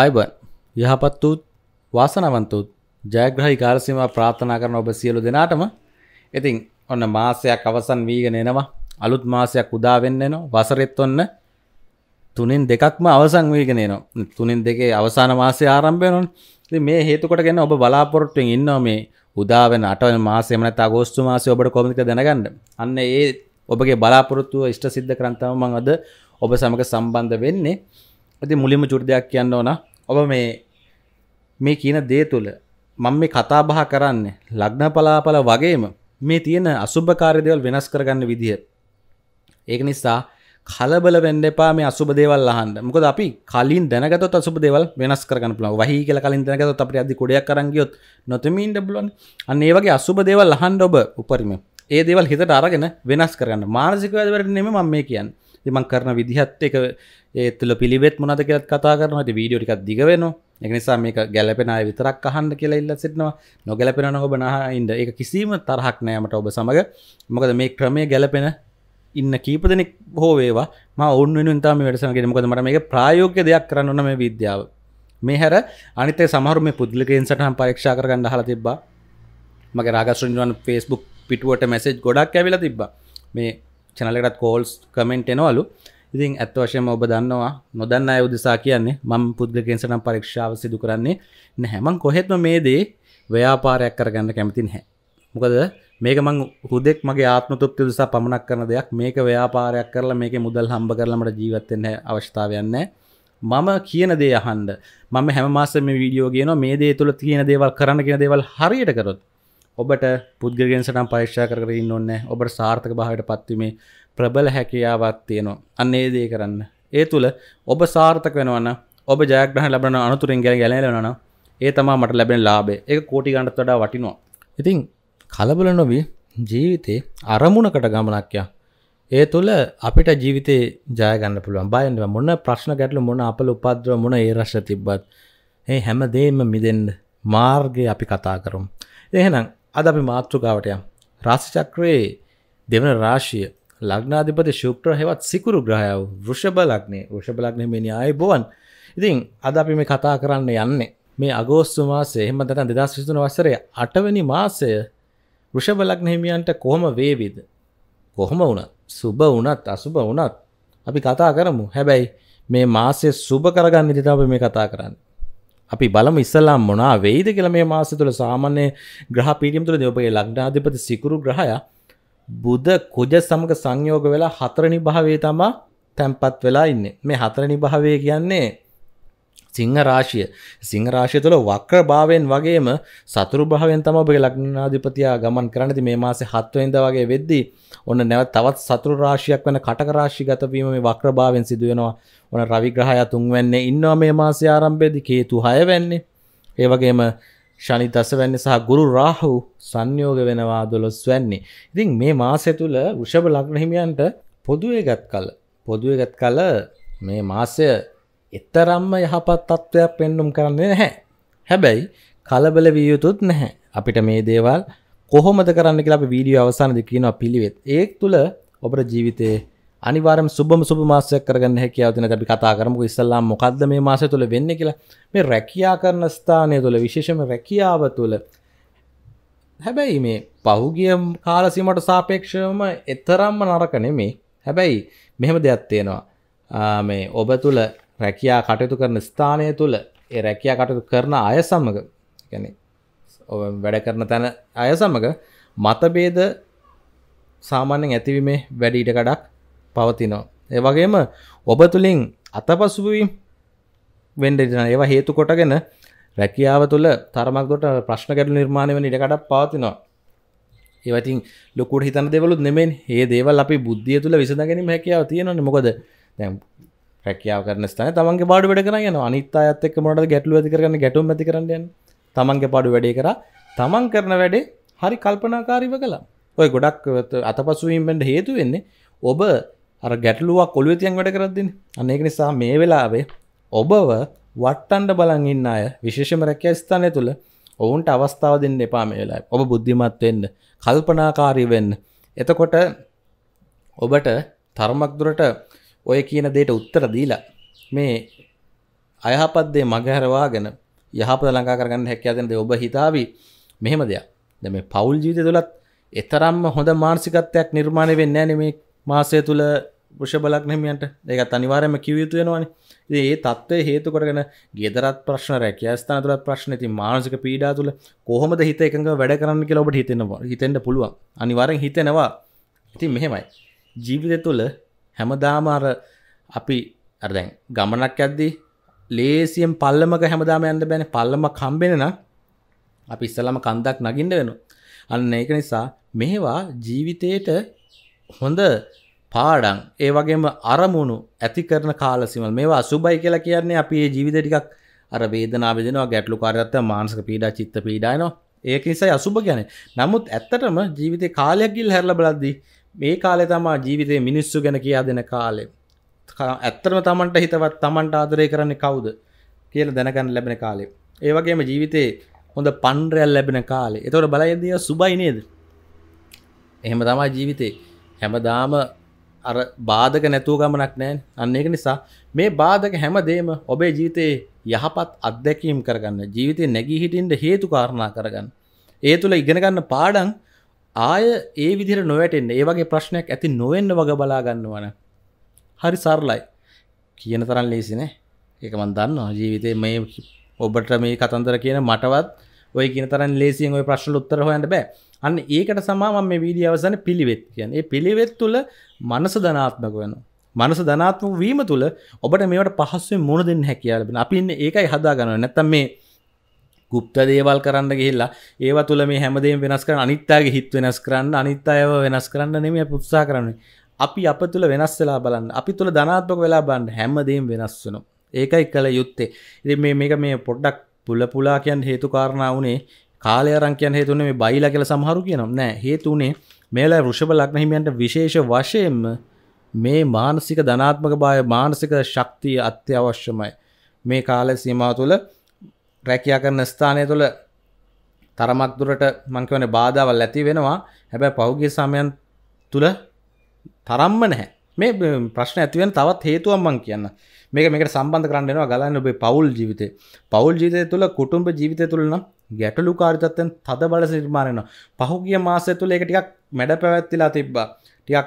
අයබන් යහපත් වූත් වාසනවන්තුත් ජයග්‍රහි කාලසීමා ප්‍රාර්ථනා කරන ඔබ සියලු දෙනාටම ඉතින් ඔන්න මාසයක් අවසන් වීගෙන එනවා අලුත් මාසයක් උදා වෙන්න එනවා වසරෙත් ඔන්න තුනෙන් දෙකක්ම අවසන් වීගෙන එනවා තුනෙන් දෙකේ අවසාන මාසය ආරම්භ වෙනවනේ ඉතින් මේ හේතු කොටගෙන ඔබ බලාපොරොත්තුෙන් ඉන්නවා මේ උදා වෙන 8 වෙනි මාසෙ එහෙම නැත්නම් අගෝස්තු මාසෙ ඔබට කොහොමද කියලා දැනගන්න අන්න ඒ ඔබගේ බලාපොරොත්තුව ඉෂ්ට සිද්ධ කරන් තමයි මම අද ඔබ සමග සම්බන්ධ වෙන්නේ ඇති මුලිම චුර දෙයක් කියන්න ඕන ඔබ මේ මේ කියන දේ තුළ මං මේ කතාබහ කරන්න ලග්න පලාපල වගේම මේ තියෙන අසුභකාරදවල් වෙනස් කරගන්න විදිහ ඒක නිසා කලබල වෙන්න එපා මේ අසුබ දේවල් අහන්න. මොකද අපි කලින් දැනගතොත් අසුබ දේවල් වෙනස් කරගන්න පුළුවන්. වහී කියලා කලින් දැනගතොත් අපිට අදි කොඩයක් අරන් ගියොත් නොතෙමින් ඉන්න පුළුවන්. අන්න ඒ වගේ අසුබ දේවල් අහන්න ඔබ උපරිම. ඒ දේවල් හිතට අරගෙන වෙනස් කරගන්න. මානසික වැදවලට නෙමෙයි මම මේ කියන්නේ. දෙමන් කරන විදිහත් එක ඒතුල පිළිවෙත් මොනද කියලත් කතා කරන ට වීඩියෝ ටිකක් දිග වෙනවා එකනිසා මේක ගැලපෙන අය විතරක් අහන්න කියලා ඉල්ල සිටනවා නොගැලපෙන ඔබ නහයින්ද ඒ කිසිීම තරහක් නෑමට ඔබ සමඟ මොකද මේ ක්‍රමය ගැලපෙන ඉන්න කීප දෙනෙක් හෝ වේවා ම ඔන්න තාම වැඩසනගේ මොකද මට මේ ප්‍රයෝග්‍ය දෙයක් කරන්නන මේ විද්‍යාව මේ හැර අනිතේ සමහරම පුද්ලිකෙන් සටහන් පරීක්ෂා කරගන්න හලා තිබ්බා මගේ රාගස්ුන්ුවන් ෆෙස්බුක් පිටුවට මැසෙජ් ගොඩක් ඇවිල තිබ්බා මේ චනලකටත් කෝල්ස් කමෙන්ට් එනවලු ඉතින් ඇත් වශයෙන් ඔබ දන්නවා නොදන්න අය උදෙසා කියන්නේ මම පුද්ගල කේන්සරම් පරීක්ෂාව සිදු කරන්නේ නැහැ මං කොහෙත්ම මේ දේ ව්‍යාපාරයක් කරගන්න කැමති නැහැ මොකද මේක මං හුදෙක් මගේ ආත්ම තෘප්තිය උදෙසා පමනක් කරන දෙයක් මේක ව්‍යාපාරයක් කරලා මේකේ මුදල් හම්බ කරලා මට ජීවත් වෙන්න අවශ්‍යතාවයක් නැහැ මම කියන දේ අහන්න මම හැම මාසෙම මේ වීඩියෝ ගේනවා මේ දේ තුල තියෙන දේවල් කරන්න කියන දේවල් හරියට කරොත් ඔබට පුද්ගගෙන් සටම් පර්ක්ෂා කරින් ඔන්න ඔබට සාර්ථක භාවට පත්වීමේ ප්‍රබල හැකියාවත් තියෙනවා අන්නේ දේ කරන්න ඒ තුළ ඔබ සාර්ථක වෙනවන්න ඔබ ජයග්‍රහ ලබන අනතුරින් ගැ ගැලලෙනන ඒ තමා මට ලැබෙන ලාබේ ඒ කෝටි ගණට වඩා වටිනවා ඉතින් කලබල නොවී ජීවිතේ අරමුණකට ගමනක්යා ඒ තුළ අපිට ජීවිතේ ජයගන්න පුළුවන් බයන්ව මොන්න ප්‍රශ්න ගැටලු මොන අපල උපද්‍ර මොන ඒ රශ්්‍ර තිබ්බත් ඒ හැමදේම මිදෙන්ඩ මාර්ගය අපි කතා කරුම්. එහෙනම් අද අපි මාතෘකාවට යම් රාශිචක්‍රයේ දෙවන රාශිය ලග්නාධිපති ශුක්‍ර හෙවත් සිකුරු ග්‍රහය වූ වෘෂභ ලග්නේ වෘෂභ ලග්නේ මේ න්‍යාය බොවන්. ඉතින් අද අපි මේ කතා කරන්න යන්නේ මේ අගෝස්තු මාසයේ එහෙම නැත්නම් 2023 වසරේ 8 වෙනි මාසය වෘෂභ ලග්න හිමියන්ට කොහොම වේවිද? කොහොම වුණත් සුබ වුණත් අසුබ වුණත් අපි කතා කරමු. හැබැයි මේ මාසය සුබ කරගන්න ඉතින් අපි මේ කතා කරන්නේ. අපි බලම ඉස්සල්ලාම් මොනා වෙයිද කියල මේ මාස තුළ සාමාන්‍ය ග්‍රහ පිටියම් තුළ දෙඔබගේ ලක්්ඩාධිපති සිකුරු ග්‍රහය බුද කුජ සමඟ සංයෝග වෙලා හතරනි භාවේ තමා තැන්පත් වෙලා ඉන්න මේ හතරනි භාවය කියන්නේ සිංහ රාශිය සිංහ රාශය තුළ වක්‍ර භාවෙන් වගේම සතුරු භාවෙන් තම ඔබගේ ලක්නාධිපතියා ගමන් කරනති මේ මාසේ හත්වයිද වගේ වෙද්දී ඔන්න නැවත් තවත් සතුරු රාශියක් වන කටකරාශි ගතවීම මේ වක්‍ර භාවෙන් සිදුවෙනවා ඕන රවිග්‍රහය තුන්වැන්නේ ඉන්නවා මේ මාසේ ආරම්භේදි කේතු හය වෙන්නේ ඒවගේම ශනි දසවැන්න සහ ගුරු රාහු සංයෝග වෙනවා දොළොස් වැන්නේ. ඉතින් මේ මාසය තුළ වෘෂභ ලග්නහිමියන්ට පොදුවේගත් කල පොදුවේගත් කල මේ මාසය එතරම්ම යහපත් තත්ත්වයක් පෙන්නුම් කරන්නේ නැහැ. හැබැයි කලබල විය යුතුත් නැහැ. අපිට මේ දේවල් කොහොමද කරන්න කියලා අපි වීඩියෝ අවසානයේදී කියනවා පිළිවෙත්. ඒක තුළ ඔබේ ජීවිතයේ අනිවාර්යම සුබම සුබ මාසයක් කරගන්න හැකියාව තියෙනද අපි කතා කරමුකෝ ඉස්සල්ලාම මොකද්ද මේ මාසය තුළ වෙන්නේ කියලා. මේ රැකියා කරන ස්ථානය තුළ විශේෂම රැකියාව තුළ හැබැයි මේ පහුගිය කාලසීමට සාපේක්ෂවම එතරම්ම නරක නෙමේ. හැබැයි මෙහෙම දෙයක් තියෙනවා. මේ ඔබ තුළ රැකයා කටයුතු කරන ස්ථානය තුළ ඒ රැකයා කටයුතු කරන අය සමඟ ගැන වැඩ කරන තැන අය සමඟ මතබේද සාමාන්‍යෙන් ඇතිවීමේ වැඩි ඉඩකඩක් පවතිනෝ. ඒ වගේම ඔබ තුළින් අතපසුවීම් වෙන්ඩෙන ඒවා හේතු කොටගෙන රැකියාව තුළ තරමක්දොට ප්‍රශ්න ගැඩු නිර්මාණය වන ඉඩකඩක් පවතිනවා. ඒවතින් ලොකුට හිතන දෙවලුත් නෙමෙන් ඒ දේවල් අපි බුද්ධිය තුළ විසඳගැනීම හැකියාව තියෙනවන මොකද දැම් රැකියාව කරන ස්ථාන තමන්ගේ පාඩු වැඩ කරන යන අනිත් අයත් එක්ක මොනවද ගැටලු ඇති කරගන්න ගැටුම් ඇති කරන්න යන තමන්ගේ පාඩු වැඩේ කරා තමන් කරන වැඩේ හරි කල්පනාකාරීව කළා ඔය ගොඩක් අතපසුවීම් වෙන්න හේතු වෙන්නේ ඔබ අර ගැටලුවක් කොළුවේ තියන් වැඩ කරද්දීනේ අන්න ඒක නිසා මේ වෙලාවේ ඔබව වට්ටන්න බලන් ඉන්න අය විශේෂම රැකියා ස්ථානය තුළ ඔවුන්ට අවස්ථාව දෙන්න එපා මේ වෙලාවේ ඔබ බුද්ධිමත් වෙන්න කල්පනාකාරී වෙන්න එතකොට ඔබට තරමක් දුරට ඔය කියන දේට උත්තර දීලා මේ අයහපත් දේ මගහැරවාගෙන යහපත ලංකා කරගන්න හැකියාව දෙන දේ ඔබ හිතාවි මෙහෙම දෙයක්. දැන් මේ පෞල් ජීවිතය තුලත් එතරම්ම හොඳ මානසිකත්වයක් නිර්මාණය වෙන්නේ නැහැ මේ මාසය තුල වෘෂභ ලග්නහිමියන්ට. ඒකත් අනිවාර්යයෙන්ම කිව යුතු වෙනවනේ. ඉතින් ඒ தත්ත්වය හේතු කරගෙන ගෙදරත් ප්‍රශ්න රැකියා ස්ථාන තුලත් ප්‍රශ්න ඉතින් මානසික පීඩා තුල කොහොමද හිත එකඟව වැඩ කරන්න කියලා ඔබට හිතෙන්න හිතෙන්න පුළුවන්. අනිවාර්යෙන් හිතෙනවා. ඉතින් මෙහෙමයි. ජීවිතය තුළ හැමදාම අර අපි අරදැන් ගමනක් ඇද්දී ලේසියෙන් පල්ලමක හැමදාම යන්න බැන පල්ලම කම්බෙනන අපි ඉස්සලම කන්දක් නගින්න වෙන අන්න ඒක නිසා මෙහෙවා ජීවිතයට හොඳ පාඩන් ඒ වගේම අරමුණු ඇති කරන කාලසිමල් මේවා අසුබයි කියලා කියන්නේ අපි ඒ ජීවිත ටිකක් අර වේදනා වෙදෙනවා ගැටලු කාරයත්ත මානසක පීඩා චිත්ත පීඩායනවා ඒක නිසා අසුභ ගැන නමුත් ඇත්තටම ජීවිතය කාලයක් ගිල් හැරල බලද්දී මේ කාලේ තමා ජීවිතේ මිනිස්සු ගැන කියා දෙන කාලේ ඇත්තම තමන්ට හිතවත් තමන්ට ආදරය කරන්නේ කවුද කියලා දැනගන්න ලැබෙන කාලේ ඒ වගේම ජීවිතේ හොඳ පන්රයල් ලැබෙන කාලේ එතකොට බලයදී සුබයි නේද එහෙම තමයි ජීවිතේ හැමදාම අර බාධක නැතුව ගමනක් නෑ අන්න ඒක නිසා මේ බාධක හැමදේම ඔබේ ජීවිතයේ යහපත් අත්දැකීම් කරගන්න ජීවිතේ නැගී හිටින්ට හේතු කාරණා කරගන්න ඒ තුළ ඉගෙනගන්න පාඩන් ආය ඒ විදිර නොවැටෙන් ඒ වගේ ප්‍රශ්නයක් ඇති නොවෙන්න වග බලා ගන්නවන හරි සරලයි කියන තරන් ලේසිනේ ඒක මන් දන්න ජීවිතේ මේ ඔබට මේ කතන්දර කියන මටවත් ඔය කියන තරන් ලේසියෙන් ඔය ප්‍රශ්න උත්තර හොයන්න බෑ අන්න ඒකට සමාම මේ වීඩිය අවසන පිළිවෙත් කියන් ඒ පිළිවෙත් තුළ මනස ධනාත්මක වෙන මනස ධනාත්ම වීම තුළ ඔබට මේට පහස්සුවෙන් මුණ දෙන්න හැකියාලබෙන අපින්න ඒකයි හදා ගන්න නැත්තම් මේ ගුප්ත දේවල් කරන්න ගිහිල්ලා ඒව තුළ මේ හැමදේ වෙනස් කරන අනිත්තාගේ හිත් වෙනස් කරන්න අනිත් අයව වෙනස් කරන්න නෙමේ පුත්සා කරන්නේ අපි අප තුළ වෙනස් වෙලා බලන්න අපි තුළ ධනාත්මක වෙලා බන්න හැමදේම් වෙනස් වනු ඒකයි කළ යුත්තේ ඉති මේ මේක මේ පොඩ්ඩක් පුල පුලා කියන් හේතු කාරණාවනේ කාලය රංකයන් හේතුනේ මේ බයිලා කියල සමහරු කියනම් නෑ හේතුනේ මේලා ෘෂභ ලක්න හිමියන්ට විශේෂ වශයෙන්ම මේ මානසික ධනාත්මක බාය මානසික ශක්තිය අත්‍ය අවශ්‍යමයි මේ කාලය සීමා තුළ රැකියා කරන ස්ථානය තුළ තරමක් දුරට මං කියවනේ බාධාවල් ඇති වෙනවා. හැබැයි පහුගිය සමයන් තුළ තරම්ම නැහැ. මේ ප්‍රශ්න ඇති වෙන තවත් හේතුවක් මං කියන්න. මේක මේකට සම්බන්ධ කරන්න වෙනවා ගලන්නේ ඔබේ පෞල් ජීවිතේ. පෞල් ජීවිතය තුළ කුටුම්බ ජීවිතය තුළ නම් ගැටලුකාරී තත්ත්වෙන් තද බල නිර්මාණය වෙනවා. පහුගිය මාසය තුළ ඒක ටිකක් මැඩ පැවැත්තිලා තිබ්බා. ටිකක්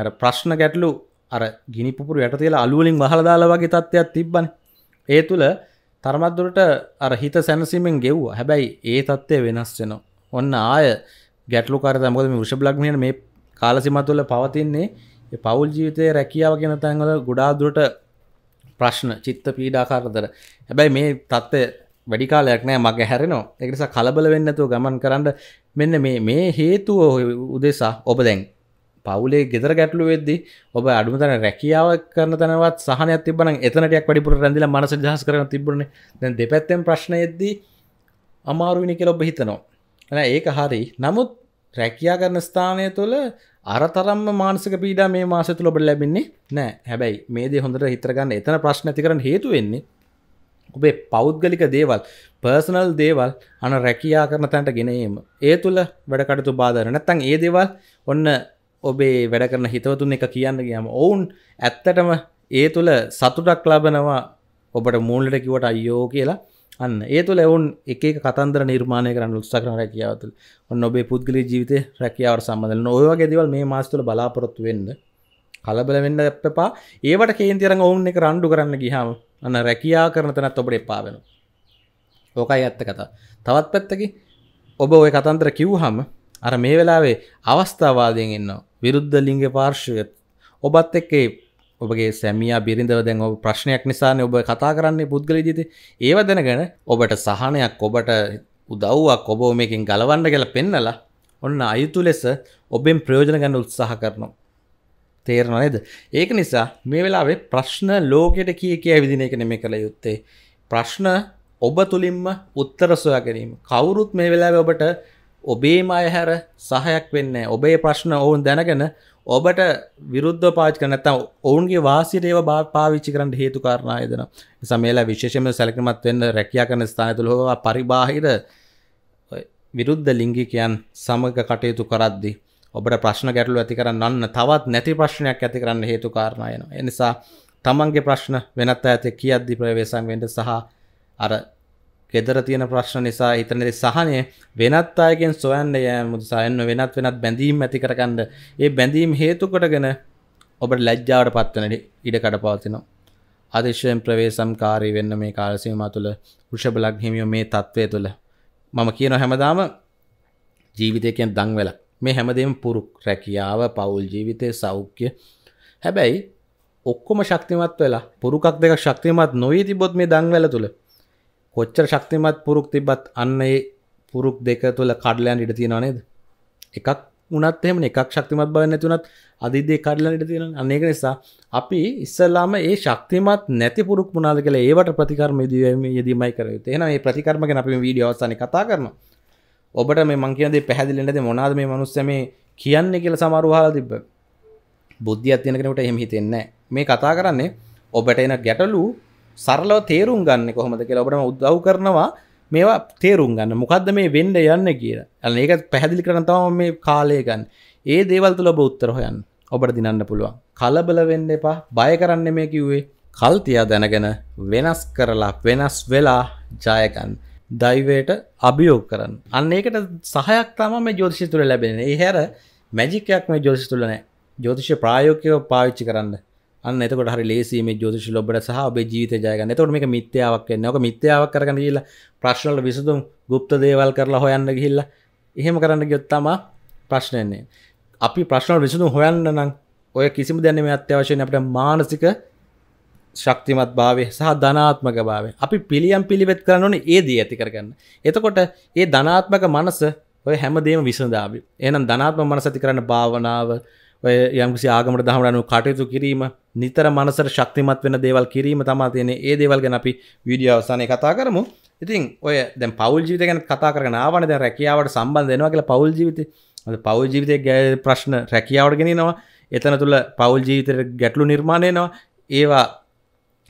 අර ප්‍රශ්න ගැටලු අර ගිනි පුපුරු යට තියලා අලුවලින් වහලා දාලා වගේ තත්ත්වයක් තිබ්බනේ. ඒ තුල තරමත්දුරට අර හිත සැනසීමෙන් ගෙව්වා හැබැයි ඒ තත්ත්වය වෙනස් වෙන ඔන්න ආය ගැටලු කර තැමකද මේ වෘෂභ ලග්නයට මේ කාලසිම තුළ පවතින්නේ පවුල් ජීවිතයේ රැකියාව කියන තැන්වල ගොඩාදුරට ප්‍රශ්න චිත්ත පීඩාකාරතර හැබැයි මේ තත්ත්වය වැඩි කාලයක් නෑ මගේ හැරෙනවා ඒ නිසා කලබල වෙන්නතුව ගමන් කරන්න මෙන්න මේ මේ හේතුව උදෙසා ඔබ දැන් පවුලේ ගෙදර ගැටලු වෙද්දි ඔබ අඩුමතන රැකියාව කරන තනවත් සහන තිබන එතනටයක් වඩිපුර රැඳල මනස දහස් කරන තිබුණ දැන් දෙපැත්තෙන් ප්‍රශ්නයද්දී අමාරුවිනි කෙල ඔබ හිතනවා ඒක හරි නමුත් රැකයා කරන ස්ථානය තුළ අරතරම් මානසක පීඩ මේ මාසතු ලොබට ලැබින්නේ නෑ හැබැයි මේ දේ හොඳට හිතරගන්න එතන ප්‍රශ්න ඇති කරන හේතු වෙන්නේ ඔබේ පෞද්ගලික දේවල් පර්සනල් දේවල් අන රැකයා කරන තැන්ට ගෙනීම ඒ තුළ වැඩකටතු බාධරන තන් ඒ දේවල් ඔන්න ඔබේ වැඩ කරන හිතවතුන් එක කියන්න කියම ඔවුන් ඇත්තටම ඒ තුළ සතුටක් ලබනවා ඔබට මූල්ලට කිවට අයෝ කියලා අන්න ඒ තුළ ඔවුන් එක කතන්දර නිර්මාණය කරන්න උත්සා කරන රැකියාවතුල් ඔන්න ඔබේ පුද්ගලි ජීවිත රැකියාවට සම්බඳ නොයවාගේ දෙවල් මේ මාස්තුල බලාපොරොත්තු වෙන්න කලබල වෙන්න එපා ඒවට කේන්තිරං ඔවුන් එක රණ්ඩු කරන්න ගිහාම අන්න රැකයා කරන තැනත් ඔබට එපා වෙන ඕකයි ඇත්ත කතා තවත් පැත්තකි ඔබ ඔය කතන්තර කිව්හම අර මේ වෙලාවේ අවස්ථාවාදයෙන් එන්නවා විරුද්ධ ලිංග පාර්ශවය ඔබත් එක්කේ ඔබගේ සැමිය බිරිඳව දැන් ඔබ ප්‍රශ්නයක් නිසාන ඔබ කතා කරන්නේ පුද්ගල ජීත ඒව දැනගෙන ඔබට සහනයක් ඔබට උදව්වක් ඔබ මේකින් ගලවන්න කියලා පෙන්නලා ඔන්න අයුතු ලෙස ඔබෙන් ප්‍රයෝජන ගන්න උත්සාහ කරනවා තේරන නේද ඒක නිසා මේ වෙලාවේ ප්‍රශ්න ලෝකෙට කිය කිය විදින එක නෙමෙයි කළ යුත්තේ ප්‍රශ්න ඔබ තුලින්ම උත්තර සොයා ගැනීම කවුරුත් මේ වෙලාවේ ඔබට ඔබේම අය හැර සහයක් වෙන්න ඔබේ ප්‍රශ්න ඔවුන් දැනගෙන ඔබට විරුද්ධ පාච් කනත්තම් ඔවුන්ගේ වාසිරේව බා පාවිච්චි කරන්න හේතු කාරණා යදන සමේලා විශේෂම සැලකමත් වෙන්න රැකයා කරන ස්ථානතුළ හෝ පරිබාහිර විරුද්ධ ලිංගිකයන් සමග කටයුතු කරද්දි ඔබට ප්‍රශ්න ගැටලු ඇති කරන්න තවත් නැති ප්‍රශ්නයක් ඇති කරන්න හේතු කාරණායන එනිසා තමන්ගේ ප්‍රශ්න වෙනත් ඇත කියද්දි ප්‍රවේශන් වෙන්ඩ සහ අර ගෙදර තියෙන ප්‍රශ්න නිසා හිතනදි සහනය වෙනත් අයගෙන් සොයන්න යෑම උදෙසා එන්න වෙනත් වෙනත් බැඳීම් ඇති කරගන්න ඒ බැඳීම් හේතු කොටගෙන ඔබට ලැජ්ජාවට පත්වන ඉඩකඩ පවතිනවා අතිශයෙන් ප්‍රවේශම්කාරී වෙන්න මේ කාල සීමාව තුළ වෘෂභ ලග්නහිමියෝ මේ తත්වය තුළ මම කියන හැමදාම ජීවිතය කියන්නේ දන්වැලක් මේ හැමදේම පුරු රැකියාව පවුල් ජීවිතය සෞඛ්‍ය හැබැයි ඔක්කොම ශක්තිමත් වෙලා පුරුකක් දෙක ශක්තිමත් නොවී තිබොත් මේ දන්වැල තුළ කොච්චර ශක්තිමත් පුරුක් තිබත් අන්න ඒ පුරුක් දෙක තුළ කඩලයන් ඉඩ තියෙන නේද එකක් උනත් එම එකක් ශක්තිමත් බව නැතිවනත් අධිදේ කඩලන් ඉඩ තියෙන අනේක නිසා අපි ඉස්සල්ලාම ඒ ශක්තිමත් නැති පුරුක් මුණනාද කළ ඒවට ප්‍රතිකර්ම දීම යෙදීමයි කරයුතු එන මේ ප්‍රතිකර්ම ගැන අපි වීඩියෝ අවසානයේ කතා කරනවා ඔබට මේ මං කියන දේ පැහැදිලි නැති මොනවාද මේ මනුස්සයා මේ කියන්නේ කියලා සමහරව අහලා තිබ්බ. බුද්ධියක් තියෙන කෙනෙකුට එහෙම හිතෙන්නේ නැහැ. මේ කතා කරන්නේ ඔබට එන ගැටලු සරලව තේරුම් ගන්න කොහොමද කියලා ඔබටම උදව් කරනවා මේවා තේරුම් ගන්න මොකක්ද මේ වෙන්ඩ යන්න කිය ඇල ඒක පැහැදිලි කරන තම මේ කාලයගන්න ඒ දේවල් තුළ ඔබ උත්තර හොයන් ඔබට දිනන්න පුළුවන් කලබල වෙන්න එපා බය කරන්න මේ කිව්වේ කල්තියා දැනගෙන වෙනස් කරලා වෙනස් වෙලා ජයකන් දයිවයට අභියෝග කරන්න අන්න ඒකට සහයක් තම මේ ජෝතිෂි තුළ ලැබෙන ඒ හැර මැජිකයක් මේ ජෝතිෂ තුළනෑ ජෝතිෂ ප්‍රායෝකයව පාවිච්චි කරන්න අන්න එතකොට හරි ලේසි මේ ජෝතිෂ ලොබට සහ ඔබේ ජීවිතය ජය ගන්න. එතකොට මේක මිත්‍යාවක් වෙන්නේ. ඔක මිත්‍යාවක් කරගෙන ගිහිල්ලා ප්‍රශ්න වල විසඳුම් গুপ্ত දේවල් කරලා හොයන්න ගිහිල්ලා එහෙම කරන්න ගියොත් තමයි ප්‍රශ්න එන්නේ. අපි ප්‍රශ්න වල විසඳුම් හොයන්න නම් ඔය කිසිම දෙයක් නෙමෙයි අත්‍යවශ්‍යනේ අපිට මානසික ශක්තිමත් භාවය සහ ධනාත්මක භාවය. අපි පිළියම් පිළිවෙත් කරන්න ඕනේ ඒ දේ ඇති කරගන්න. එතකොට ඒ ධනාත්මක මනස ඔය හැමදේම විසඳාවි. එහෙනම් ධනාත්මක මනස ඇති කරන්න භාවනාව ඔය යම්කිසි ආගමට දහමටනු කටයුතු කිරීම නිතර මනසට ශක්තිමත් වෙන දේවල් කිරීම තමා තියෙන ඒ දේවල් ගැන අපි වීඩියෝ අවසානයේ කතා කරමු. ඉතින් ඔය දැන් පෞල් ජීවිතය ගැන කතා කරගෙන ආවනේ දැන් රැකියාවට සම්බන්ධ වෙනවා කියලා පෞල් ජීවිතේ. අද පෞල් ජීවිතයේ ගැ ප්‍රශ්න රැකියාවට ගෙනිනවා. එතන තුල පෞල් ජීවිතේට ගැටලු නිර්මාණය වෙනවා. ඒවා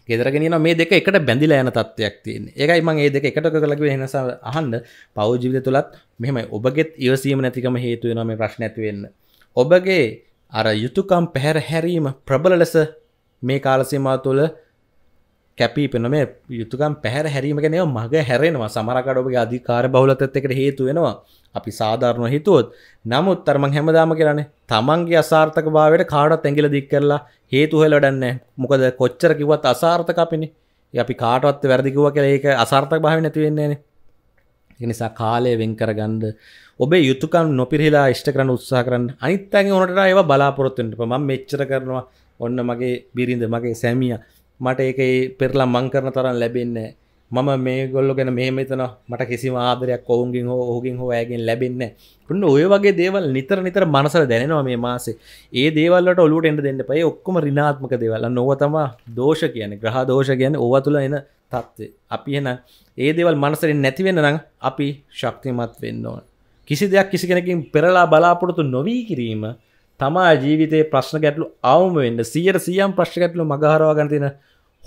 ගෙදර ගෙනිනවා මේ දෙක එකට බැඳිලා යන තත්ත්වයක් තියෙන්නේ. ඒකයි මම මේ දෙක එකට කරලා කිව්වේ එහෙනස අහන්න පෞල් ජීවිතය තුලත් මෙහෙමයි ඔබගෙත් ඉවසීම නැතිකම හේතු වෙනවා මේ ප්‍රශ්න ඇති වෙන්න. ඔබගේ අර යුතුකම් පැහැර හැරීම ප්‍රබල ලෙස මේ කාලසීමා තුළ කැපීපෙන මේ යුතුකම් පැහැර හැරීම ගැනව මග හැරෙනවා සමරකට ඔබගේ අධිකාර බහුලතත් එකට හේතු වෙනවා අපි සාධාරණ හිතුවොත් නමුත් තරමං හැමදාම කියරන්නේ තමන්ගේ අසාර්ථක භාවයට කාඩත් ඇගිල දික් කරලා හේතු හෙලඩන්නේ මොකද කොච්චර කිවත් අසාර්ථක අපිනි අපි කාටවත් වැරදිකිව කළ ඒක අසාර්ථක භාව නැතිවෙන්නේ නිසා කාලය වෙන් කරගන්ඩ ඔබේ යුතුකම් නොපිරිලා ෂ්ට කරන්න උත්සා කරන්න අනිත්තගේ ඕනට ඒව බලාපොරොත්තුෙන්ට ම මෙච්චර කරනවා ඔන්න මගේ බිරිඳ මගේ සැමිය මට ඒක පෙරලා මං කරන තරන් ලැබෙන්නේ මම මේ ගොල්ල ගැන මේමතන මට කිසි ආදරයක් ඔවුන්ගින් හෝ හෝගින් හෝයගෙන් ලැබෙන්න කුන්න ඔය වගේ දේවල් නිතර නිතර මනසර දැනවා මේ මාසේ ඒ දේවල්ලට ඔලුට එට දෙන්න පයි ඔක්කම රිනාත්මක දේවල්ල නොවතම දෝෂ කියන ග්‍රහ දෝෂ ගැන ඔවතුල එන තත්ත්ව අපි එන ඒ දේවල් මනසරින් නැතිවෙන්න නම් අපි ශක්තිමත් වෙන්න ඕන කිසි දෙයක් කිසි කෙනකින් පෙරලා බලාපොරොතු නොවී කිරීම තමා ජීවිතයේ ප්‍රශ්න ගැටලු අවම වෙන්න සියයට සියම් ප්‍රශ්න ගැටලු මගහරවා ගන්න තියෙන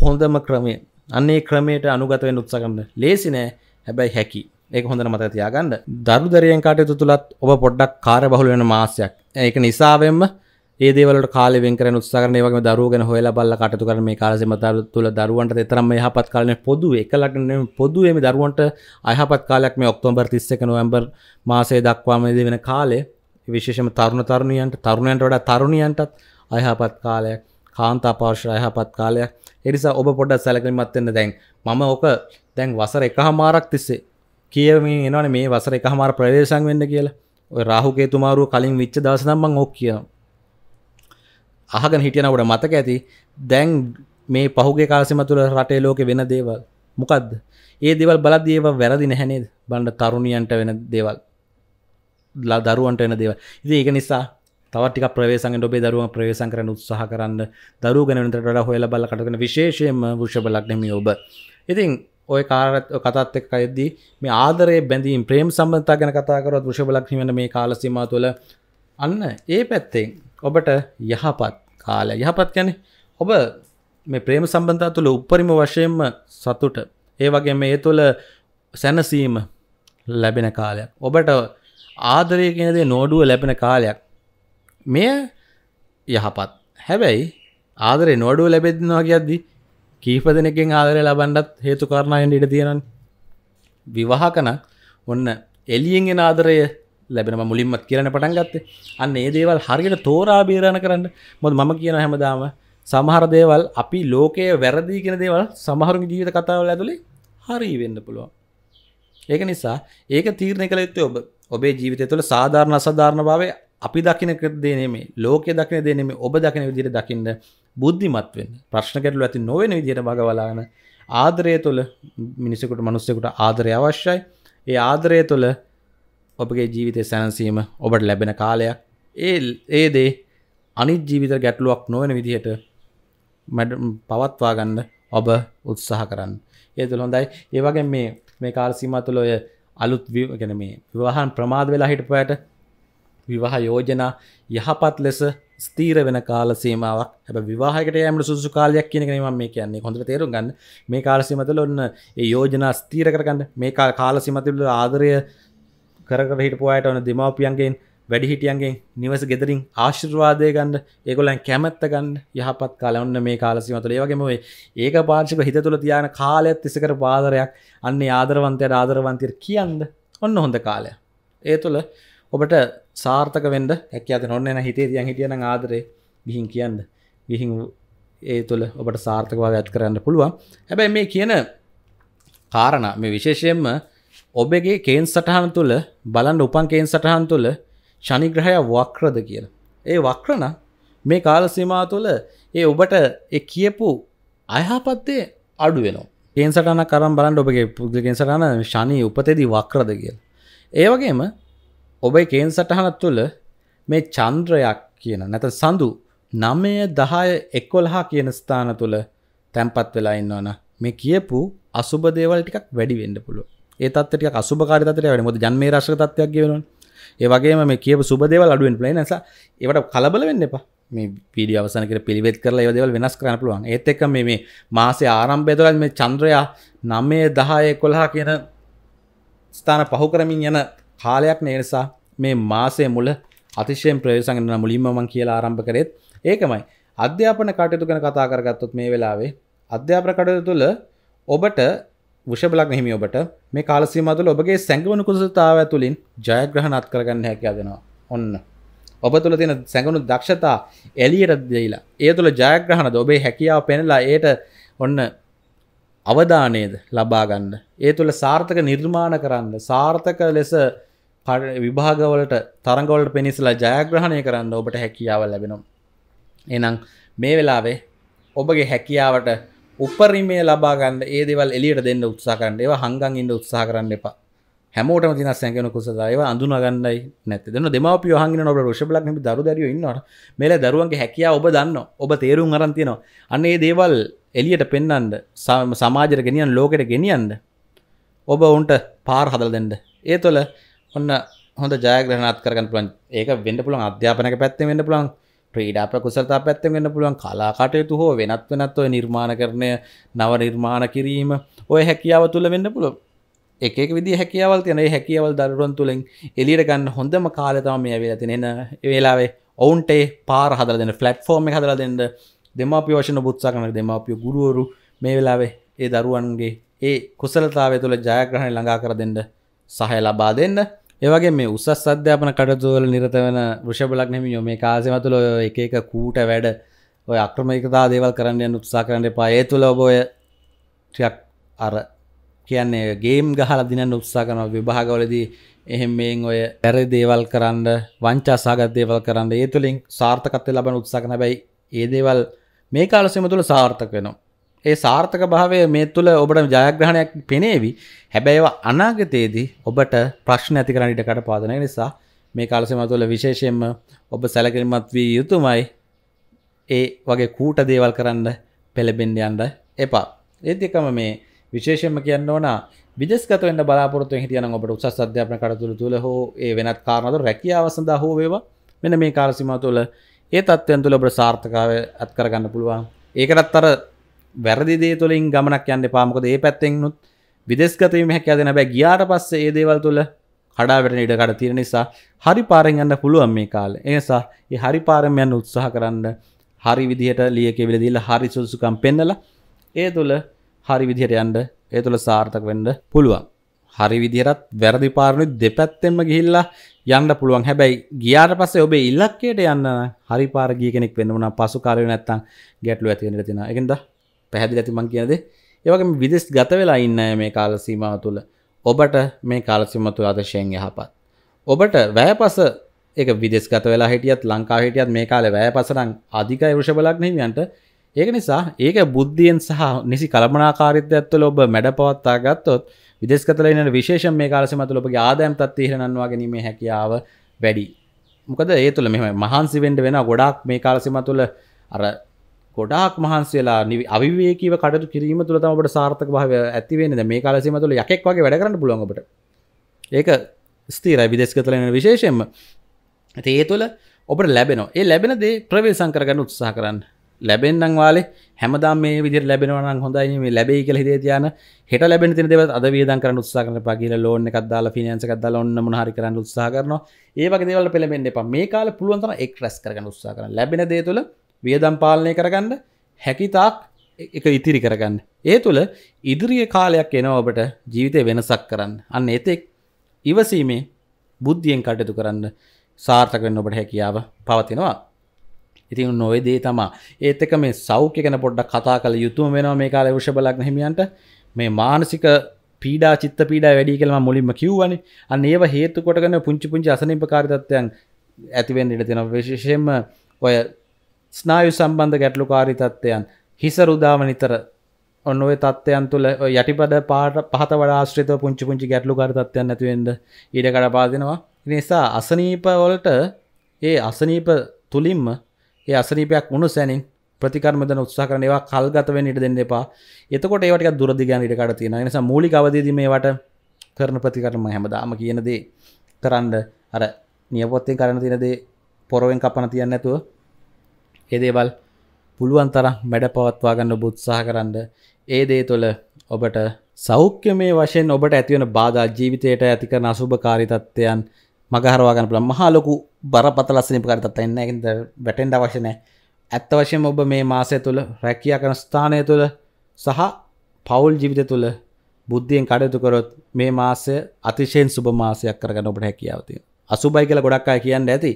හොඳම ක්‍රමය අන්නේ ක්‍රමයට අනුගත වෙන්න උත්සාහ කරන්න ලේසි නෑ හැබැයි හැකි ඒක හොඳ මත තියාගන්න දරු දරයෙන් කාටයුතු තුළත් ඔබ පොඩ්ඩක් කාර්ය බහුල වෙන මාසයක් ඒක නිසාවෙන්ම ඒදවලට කාල වෙන්කර උත්සාරන වගේ දරුවගෙන හොල බල්ල කටතු කරන මේ කාලසි මත තුළ දරුවන්ට එතරම් යහපත් කාලන පොදු එකලටන පොදුවම දරුවන්ට අයහපත් කාලයක් මේ ඔක්තෝම්බර් තිස්සක නොවම්බර් මාසේ දක්වාමද වෙන කාලේ විශේෂම තරුණ තරුණයන්ට තරුණයන්ට වඩා තරුණයන්ටත් අයහපත් කාලයක් කාන්තා පාර්ශ අයහපත් කාලයක් එනිසා ඔබ පොඩ්ඩ සැලකින්මත්වෙන්න දැන් මම ඕක දැන් වසර එක හමාරක් තිස්සේ කියමින් එනවන මේ වසර එක හමාර ප්‍රවේශන් වෙන්න කියලා රාහුකේතුමාරුව කලින් විච්ච දසනම්මං ඕක් කියනවා අහගෙන හිටියනකොට මතක ඇති දැන් මේ පහුගේ කාසිම තුළ රටේ ලෝක වෙන දේවල් මොකක්ද ඒ දෙවල් බලද ඒව වැරදි නැහැනේද බණ්ඩ තරුණියන්ට වෙන දේවල් ලා දරුවන්ට වෙන දේවල් ඉති ඒක නිසා තවටික ප්‍රවේසන් ඔබේ දරුවන් ප්‍රවේසන් කරන උත්සාහ කරන්න දරු ගැනට වඩ හොල බල කටකන විශේෂයෙන්ම වෘෂභ ලක්නමි ඔබ ඉතින් ඔය කාරත් කතත් එක් අයද්දී මේ ආදරේ බැඳීම් ප්‍රේම් සම්බන්තා ගැන කතාකරත් වෘෂභ ලක්ෂණ මේ කාලසීමා තුළ අන්න ඒ පැත්තෙන් ඔබට යහපත් කාලය යහපත් ගැන ඔබ මේ ප්‍රේම සම්බන්ධා තුළ උපරිම වශයෙන්ම සතුට ඒ වගේ මේ තුළ සැනසීම ලැබෙන කාලයක් ඔබට ආදරය කියනදේ නෝඩුව ලැබෙන කාලයක් මෙය යහපත් හැබැයි ආදරේ නෝඩුව ලැබෙදනවා කියද්දි කීප දෙනෙකින් ආදරය ලබන්ඩත් හේතු කරණයෙන් ඉඩ තියෙනන් විවාහකන ඔන්න එලියෙන් එන ආදරය ලැබෙනම මුලින්මත් කියන පටන් ගත්තේ අන්න ඒ දේවල් හරියට තෝරා බේරණ කරන්න මොද මම කියන හැමදාම සමහර දේවල් අපි ලෝකය වැරදි කෙන දේවල් සමහරුගේ ජීවිත කතාවල ඇතුළේ හරි වෙන්න පුළුවන් ඒක නිසා ඒක තීරණය කළ යුත්තේ ඔබ ඔබේ ජීවිතය තුළ සාධාරණ අසාධාරණ භාවය අපි දකින දේනෙමේ ලෝකය දකින දේනෙමේ ඔබ දකින විදිහට දකින්න බුද්ධිමත් වෙන්න ප්‍රශ්න ගැටලු ඇති නොවන විදිහට බගවලාගෙන ආදරය තුළ මිනිසෙකුට මනුස්සෙකුට ආදරය අවශ්‍යයි ඒ ආදරය තුළ ඔබගේ ජීවිතය සැනසීම ඔබට ලැබෙන කාලයක් ඒ ඒ දේ අනිත් ජීවිත ගැටලුවක් නොවන විදිහට මැඩ පවත්වා ගන්න ඔබ උත්සාහ කරන්න ඒ තුළ හොඳයි ඒවගේ මේ මේ කාල්සීම තුළ ඔය අලුත් ගැන මේ විවාහන් ප්‍රමාද වෙලා හිටපයට විවාහ යෝජනා යහපත් ලෙස ස්තීර වෙන කාල සීමාවක් හැබ විවාහකට යෑමට සුසු කාලයක් කියන ම මේ කියන්නේ හොඳ තේරු ගන්න මේ කාලසිමතුල ඔන්න ඒ යෝජනා ස්තීර කරගන්න මේ කාල කාලසිමතුල ආදරය කරකට හිටපුවායට ඕන දෙමවපියන්ගෙන් වැඩිහිටියන්ගේ නිවස ගෙදරින් ආශිර්වාදය ගන්න ඒකොලන් කැමැත්ත ගන්න යහපත් කාලවන්න මේ කාලසිමතුල ඒවගේම ඒක පාර්ශික හිත තුළ තියාන කාලයක් තිසකර පාදරයක් අන්නේ ආදරවන්තයට ආදරවන්තයට කියන්න ඔන්න හොඳ කාලය ඒ තුළ ඔබට සාර්ථක වෙන්ඩ හැක අත නොන්න එන හිතේ තියන් හිටියන ආදරේ ගිහින් කියන්න ගිහින් ඒ තුළ ඔබට සාර්ථකවා ඇත් කරන්න පුළුවන් හැබැයි මේ කියන කාරණ මේ විශේෂයෙන්ම ඔබගේ කේන් සටහන් තුළ බලන් උපන් කේන් සටහන් තුළ ශනිග්‍රහය වක්‍රද කියල. ඒ වක්‍රන මේ කාලසීමා තුළ ඒ ඔබට එ කියපු අයහපත්තේ අඩුවෙනවා කේන් සටන කරම් බලන්න ඔබගේ පුද්ගකෙන් සටන ශනී උපතෙදී වක්‍රද කියල. ඒවගේම ඔබයි කේන් සටහනත් තුළ මේ චන්ද්‍රයක් කියන නැත සඳු නමය දහය එක්කොල්හා කියන ස්ථාන තුළ තැන්පත් වෙලා ඉන්නවන මේ කියපු අසුබ දේවල් ටිකක් වැඩි වෙන්ඩ පුළුව ඒ තත්ත්වයට අසුභකාරී තත්ත්වයට යන්නේ. මොකද ජන්මේ රාශක තත්ත්වයක් ගෙවෙනවනේ. ඒ වගේම මේ කියපු සුබ දේවල් අඩු වෙන්න පුළුවන්. ඒ නිසා ඒවට කලබල වෙන්න එපා. මේ පීඩිය අවසන් කර පිළිවෙත් කරලා ඒව දේවල් වෙනස් කරන්න පුළුවන්. ඒත් එක්ක මේ මේ මාසේ ආරම්භය තුළ මේ චන්ද්‍රයා 9 10 11 කියන ස්ථාන පහු කරමින් යන කාලයක් නේ නිසා මේ මාසයේ මුල අතිශයෙන් ප්‍රයෝජනගෙන මුලින්ම මම කියලා ආරම්භ කරෙත් ඒකමයි. අධ්‍යාපන කටයුතු ගැන කතා කරගත්තොත් මේ වෙලාවේ අධ්‍යාපන කටයුතු තුළ ඔබට විෂබලක් හිමි ඔබට මේ කාලසීම තුළ ඔබගේ සැඟවුණු කුසලතාවය තුළින් ජයග්‍රහණත් කරගන්න හැකියාව දෙනවා ඔන්න ඔබ තුළ තියෙන සැඟුණු දක්ෂතා එළියට දෙයිලා ඒ තුළ ජයග්‍රහණද ඔබේ හැකියාව පෙනලා ඒට ඔන්න අවධානයද ලබා ගන්න ඒ තුළ සාර්ථක නිර්මාණ කරන්න සාර්ථක ලෙස විභාගවලට තරඟවලට පිණිසලා ජයග්‍රහණය කරන්න ඔබට හැකියාව ලැබෙනවා එනම් මේ වෙලාවේ ඔබගේ හැකියාවට උපරිමේ ලබාගන්න ඒ දෙවල් එලියට දෙන්න උත්සාකරන්න ඒවා හංගන් ඉන්න උත්සා කරන්න එපා හැමෝටම තින සැගෙන කුසදාව අඳුනගන්නයි නැති දෙන දෙමපිය හග ඔබ රෝෂබලක් ම දරු දර ඉන්නට මෙල දරුවන්ගේ හැකියා ඔබ දන්න ඔබ තේරුම් අරන්තියනවා අන්නේ දේවල් එලියට පෙන්නන්ඩ සමාජර ගෙනියන් ලෝකට ගෙනියන්ද ඔබ ඔවුන්ට පාර් හදල් දෙන්න ඒ තුොල ඔන්න හොඳ ජයග්‍රහණත් කරගන්න පුළන් ඒක වෙන්ඩ පුළන් අධ්‍යාපනක පැත්තේ වෙන්න පුළන් ක්‍රීඩා ප්‍රකුසලතා පැත්තෙන් වෙන්න පුළුවන් කලාකටයුතු හෝ වෙනත් වෙනත් ඔය නිර්මාණ කරණය නව නිර්මාණ කිරීම ඔය හැකියාව තුළ වෙන්න පුළුව එකක් විදි හැකියාවල් තියනේ හැකියවල් දරුවන් තුළින් එලියට ගන්න හොඳම කාලතම මේ වෙලා තිනෙන වෙලාවේ ඔවුන්ටේ පාර හදල දෙන්න ෆලට් ෆෝර්ම් හදලා දෙන්න දෙමාපිය වශන බුත්සා කන දෙමාපිය ගුරුවරු මේ වෙලාවේ ඒ දරුවන්ගේ ඒ කුසලතාවය තුළ ජයග්‍රහණ ළඟා කර දෙන්න සහය ලබා දෙන්න ඒවගේ මේ උසස් අධ්‍යාපන කටතුවල නිරත වන ෘෂබලක් නෙම යොම මේ කාසමතුල එක එක කූට වැඩ ඔය අක්‍රමයිකතා දේවල් කරන්නයන් උත්සා කරන්න එපා ඒ තුළ ඔබෝය ටයක් අර කියන්නේ ගේම් ගහල දිනන්න උත්සා කරන විභාගවලදී එහෙම මේ ඔය ඇර දේවල් කරන්න වංචාසාගත් දේවල් කරන්න ඒ තුළින් සාර්ථකත්ය ලබන උත්සාකන බැයි ඒ දේවල් මේ කාලසම තුළ සාර්ථක වෙනවා ඒ සාර්ථක භාවය මේ තුළ ඔබට ජයග්‍රහණයක් පෙනේවි හැබැයිව අනාගතයේදී ඔබට ප්‍රශ්න ඇති කරන්න ඉඩකට පාදනය නිසා මේ කාලසම තුළ විශේෂයෙන්ම ඔබ සැලකිරිමත් වී යුතුමයි ඒ වගේ කූට දේවල් කරන්න පෙළබෙන්ඩ යන්ඩ එපා ඒත් එකම මේ විශේෂයෙන්ම කියන්න ඕන විදස්කත වන්න බලාපොරත්තු හිටියන ඔබට උත්සස් අධ්‍යාපන කටතුළ තුළ හෝ ඒ වෙනත් කාරණතු රැකියාව සඳහා හෝ වේවා මෙන මේ කාලසිම තුළ ඒ තත්ත්වයන් තුළ ඔබට සාර්ථකාව ඇත් කරගන්න පුළුවන් ඒකටත් අර වැරදි දේ තුළින් ගමනක් යන්න පාමකද ඒ පැත්තෙන්නුත් විදෙස්ගතීම හැක ඇදෙන බැ ගියාට පස්සේ ඒ දේවල් තුළ කඩාවැටෙන ඉඩකට තියෙන නිසා හරි පාරෙන් යන්න පුළුවන් මේ කාලේ. ඒ නිසා මේ හරි පාරෙන් යන්න උත්සාහ කරන්න හරි විදිහට ලියකෙවිල දීලා හරි සුසුකම් පෙන්නලා ඒ තුළ හරි විදිහට යන්න ඒ තුළ සාර්ථක වෙන්න පුළුවන්. හරි විදිහටත් වැරදි පාරණුත් දෙපැත්තෙන්ම ගිහිල්ලා යන්න පුළුවන්. හැබැයි ගියාට පස්සේ ඔබේ ඉලක්කයට යන්න හරි පාර ගිය කෙනෙක් වෙන්න ඕන පසු කාලේ නැත්තම් ගැටලු ඇති වෙන්න තියෙනවා. ඒකෙන්ද පැහැදිල ඇතිමං කියද ඒවගේ විදෙස් ගත වෙලා ඉන්න මේ කාලසීමාව තුළ ඔබට මේ කාලසිමතු අදශයෙන් යහපත් ඔබට වැෑ පස ඒ විදෙස් ගත වෙලා හිටියත් ලංකා හිටියත් මේ කාල වැෑ පසරං අධික රුෂ බලක්නහිමියන්ට ඒක නිසා ඒක බුද්ධියෙන් සහ නිසි කළමනාකාරිත ඇත්තුල ඔබ මැඩ පවත්තා ගත්තොත් විදෙස්කතලන විශේෂ මේ කාලසමතුල ඔබගේ ආදයම් තත්තිහිරණවා ගැනීම හැකියාව වැඩි. මොකද ඒ තුළ මෙම මහන්සි වෙන්ඩ වෙන ගොඩක් මේ කාලසිම තුළ අර ගොඩාක් මහන්සේලා අවිවේකීව කටු කිරීම තුළ තම ඔබට සාර්ථක භාවය ඇති වෙන්නේ මේ කාලය සීමාව තුළ යකෙක් වගේ වැඩ කරන්න පුළුවන් ඔබට ඒක ස්ථිරයි විදේශගත වෙන විශේෂයෙන්ම ඉතින් ඒ තුළ ඔබට ලැබෙනවා ඒ ලැබෙන දේ ප්‍රවේශම් කරගන්න උත්සාහ කරන්න ලැබෙන්නම් වාලේ හැමදාම මේ විදිහට ලැබෙනවා නම් හොඳයි මේ ලැබෙයි කියලා හිතේ තියාන හෙට ලැබෙන තියෙන දේවල් අද වියදම් කරන්න උත්සාහ කරන්න එපා කියලා ලෝන් එකක් දාලා ෆිනෑන්ස් එකක් දාලා ඔන්න මොන හරි කරන්න උත්සාහ කරනවා ඒ වගේ දේවල් වලට පෙළඹෙන්න එපා මේ කාලේ පුළුවන් තරම් එක් රැස් කරගන්න උත්සාහ කරන්න ලැබෙන දේ තුළ වියදම් පාලනය කරගන්න හැකිතාක් එක ඉතිරි කරගන්න. ඒ තුළ ඉදිරිිය කාලයක් එන ඔබට ජීවිතය වෙනසක් කරන්න. අන්න එතෙක් ඉවසීමේ බුද්ධියෙන් කටයුතු කරන්න සාර්ථකෙන් ඔබට හැකියාව පවතිනවා. ඉතින් නොවේදේ තමා ඒත් එක මේ සෞඛ්‍ය ගැන පොඩ්ඩක් කතා කළ යුතුම වෙනවා මේ කාලේ වෘෂභ ලග්න හිමියන්ට මේ මානසික පීඩා චිත්ත පීඩා වැඩි කියලා මම මුලින්ම කිව්වනේ අන්න ඒව හේතු කොටගෙන පුංචි පුංචි අසනීපකාරී තත්ත්වයන් ඇති වෙන්න ඉඩ තියෙනවා විශේෂයෙන්ම ඔය ස්නායු සම්බන්ධ ගැටලුකාරී තත්ත්වයන් හිස රුදාව නිතර ඔන්න ඔය තත්ත්වයන් තුළ යටිපද පාට පහත වඩාශ්‍රිතව පුංචි පුංචි ගැටලුකාර තත්ත්වයන් නැතිවෙන්ද ඊට කඩපාදෙනවා නිසා අසනීපවලට ඒ අසනීප තුළින්ම ඒ අසනීපයක් වුණු සැනින් ප්‍රතිකර්මදන උත්සාහ කරන ඒවා කල්ගත වෙන්න ඉඩ දෙන්න එපා. එතකොට ඒවට ටිකක් දුරදි යන ඉඩ කඩ තියෙනවා. ඒ නිසා මූලික අවදීදී මේවට කරන ප්‍රතිකර්ම හැමදාම කියන දේ කරන්න අර නියපොත්තෙන් කරන්න තියෙන දේ පොරවෙන් කපන තියන්නේ නැතුව ඒදේවල් පුළුවන් තරම් මැඩ පවත්වාගන්න බුත්සාහ කරන්න ඒ දේ තුළ ඔබට සෞඛ්‍ය මේ වශයෙන් ඔබට ඇතිවන බාධා ජීවිතයට ඇතික නසුභකාරිතත්වයන් මගහරවාගන්න පුළ මහාලොකු බරපතලස්සන පකාරිතත් එන්න ඇද වැටෙන්ඩ වශනය ඇත්ත වශයෙන් ඔබ මේ මාසය තුළ රැකිය කරන ස්ථානය තුළ සහ පවුල් ජීවිත තුළ බුද්ධියෙන් කඩයුතු කරොත් මේ මාසය අතිශයෙන් සුභ මාසයක් කරගන්න ඔබට හැකියාවතිය අසුබයි කියලා ගොඩක් අය කියන්න ඇති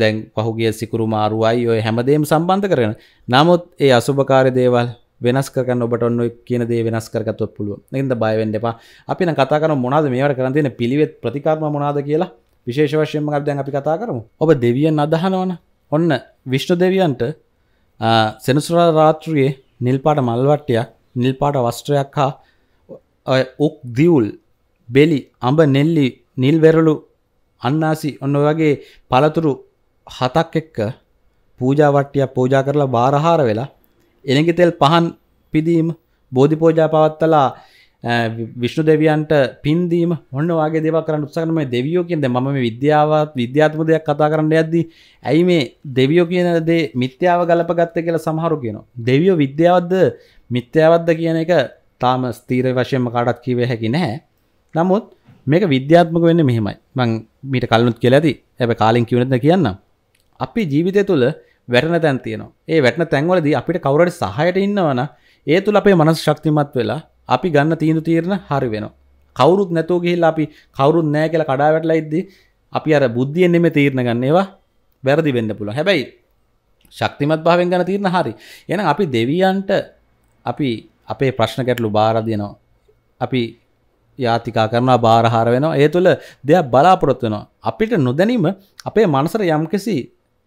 දැන් පහුගිය සිකුරු මාරුවයි ඔය හැමදේම සම්බන්ධ කරන නමුත් ඒ අසුභකාර දේවල් වෙනස් කරන්න ඔබට ඔන්න කියන දේ වෙනස් කරගත්තොත් පුළුවන් එකින්ද බය වෙන්න එපා අපි නම් කතා කරමු මොනවද මේවට කරන් තියෙන පිළිවෙත් ප්‍රතිකාරම මොනවද කියලා විශේෂ වශයෙන්ම අපි දැන් අපි කතා කරමු ඔබ දෙවියන් අදහනවනේ ඔන්න විෂ්ණු දෙවියන්ට සෙනසුරා රාත්‍රියේ නිල් පාට මල්වට්ටියක් නිල් පාට වස්ත්‍රයක් හා ඔය උක් දියුල් බෙලි අඹ නෙල්ලි නිල් වෙරළු අන්නාසි ඔන්න වගේ පළතුරු හතක් එක්ක පූජා වට්ටියක් පූජා කරලා බාරහාර වෙලා එළඟි තෙල් පහන් පිදීම බෝධි පූජා පවත්තලා විශ්ණු දෙවියන්ට පින්දීම ඔන්න වගේ දේවල් කරන්න උත්සාහ කරන මේ දෙවියෝ කියන්නේ මම මේ විද්‍යාවත් විද්‍යාත්මක දෙයක් කතා කරන්න යද්දී ඇයි මේ දෙවියෝ කියන දේ මිත්‍යාව ගලපගත්තේ කියලා සමහරු කියනවා. දෙවියෝ විද්‍යාවද්ද මිත්‍යාවද්ද කියන එක තාම ස්ථීර වශයෙන්ම කාටවත් කියව හැකි නැහැ. නමුත් මේක විද්‍යාත්මක වෙන්නේ මෙහෙමයි. මම මීට කලිනුත් කියලා ඇති. හැබැයි කාලින් කියවෙන්නත් කියන්නම්. අපි ජීවිතය තුළ වැටන තැන් තියනවා ඒ වැටන තැන්වලදී අපිට කවරට සහයට ඉන්නවන ඒ තුළ අපේ මනස් ශක්තිමත් වෙලා අපි ගන්න තීන්දු තීරණ හරි වෙන කවරුත් නැතුව ගිහිල්ලා අපි කවරුත් නෑ කියලා කඩා වැටලා ඉද්දී අපි අර බුද්ධියෙන් නෙමෙයි තීරණ ගන්න ඒවා වැරදි වෙන්න පුළුවන් හැබැයි ශක්තිමත් භාවයෙන් ගන්න තීරණ හරි එහෙනම් අපි දෙවියන්ට අපි අපේ ප්‍රශ්න ගැටලු බාර දෙනවා අපි යාතිකා කරනවා බාරහාර වෙනවා ඒ තුළ දෙයක් බලාපොරොත්තු වෙනවා අපිට නොදැනීම අපේ මනසර යම්කිසි